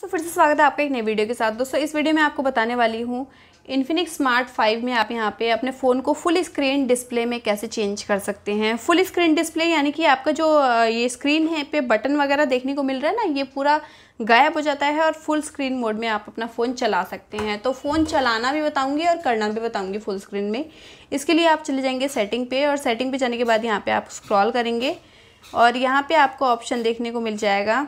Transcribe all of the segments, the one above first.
सो so, फिर से स्वागत है आपका एक नई वीडियो के साथ दोस्तों इस वीडियो में आपको बताने वाली हूँ इन्फिनिक्स स्मार्ट फाइव में आप यहाँ पे अपने फ़ोन को फुल स्क्रीन डिस्प्ले में कैसे चेंज कर सकते हैं फुल स्क्रीन डिस्प्ले यानी कि आपका जो ये स्क्रीन है पे बटन वगैरह देखने को मिल रहा है ना ये पूरा गायब हो जाता है और फुल स्क्रीन मोड में आप अपना फ़ोन चला सकते हैं तो फ़ोन चलाना भी बताऊँगी और करना भी बताऊँगी फुल स्क्रीन में इसके लिए आप चले जाएंगे सेटिंग पे और सेटिंग पे जाने के बाद यहाँ पर आप स्क्रॉल करेंगे और यहाँ पर आपको ऑप्शन देखने को मिल जाएगा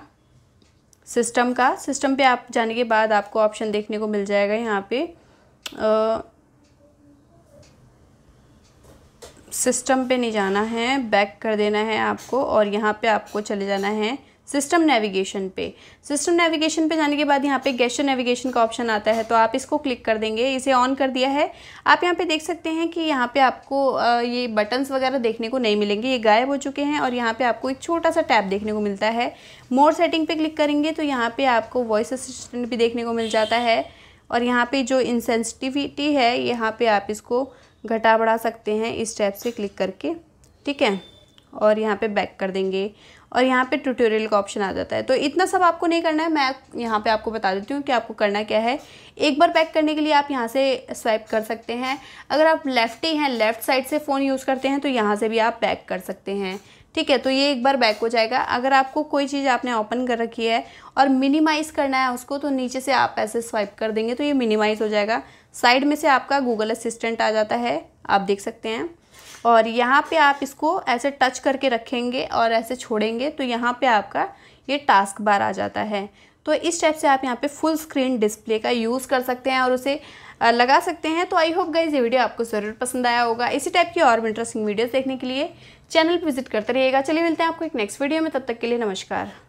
सिस्टम का सिस्टम पे आप जाने के बाद आपको ऑप्शन देखने को मिल जाएगा यहाँ पे सिस्टम पे नहीं जाना है बैक कर देना है आपको और यहाँ पे आपको चले जाना है सिस्टम नेविगेशन पे सिस्टम नेविगेशन पे जाने के बाद यहाँ पे गेस्टर नेविगेशन का ऑप्शन आता है तो आप इसको क्लिक कर देंगे इसे ऑन कर दिया है आप यहाँ पे देख सकते हैं कि यहाँ पे आपको ये बटन्स वगैरह देखने को नहीं मिलेंगे ये गायब हो चुके हैं और यहाँ पर आपको एक छोटा सा टैब देखने को मिलता है मोर सेटिंग पे क्लिक करेंगे तो यहाँ पर आपको वॉइस असिस्टेंट भी देखने को मिल जाता है और यहाँ पर जो इंसेंसिटिविटी है यहाँ पर आप इसको घटा बढ़ा सकते हैं इस टैब से क्लिक करके ठीक है और यहाँ पे बैक कर देंगे और यहाँ पे ट्यूटोरियल का ऑप्शन आ जाता है तो इतना सब आपको नहीं करना है मैं यहाँ पे आपको बता देती हूँ कि आपको करना क्या है एक बार बैक करने के लिए आप यहाँ से स्वाइप कर सकते हैं अगर आप ही हैं लेफ़्ट साइड से फ़ोन यूज़ करते हैं तो यहाँ से भी आप बैक कर सकते हैं ठीक है तो ये एक बार बैक हो जाएगा अगर आपको कोई चीज़ आपने ओपन कर रखी है और मिनिमाइज़ करना है उसको तो नीचे से आप ऐसे स्वाइप कर देंगे तो ये मिनिमाइज़ हो जाएगा साइड में से आपका गूगल असिस्टेंट आ जाता है आप देख सकते हैं और यहाँ पे आप इसको ऐसे टच करके रखेंगे और ऐसे छोड़ेंगे तो यहाँ पे आपका ये टास्क बार आ जाता है तो इस टाइप से आप यहाँ पे फुल स्क्रीन डिस्प्ले का यूज़ कर सकते हैं और उसे लगा सकते हैं तो आई होप गाइज ये वीडियो आपको ज़रूर पसंद आया होगा इसी टाइप की और इंटरेस्टिंग वीडियोज़ देखने के लिए चैनल पर विजिट करते रहिएगा चलिए मिलते हैं आपको एक नेक्स्ट वीडियो में तब तक के लिए नमस्कार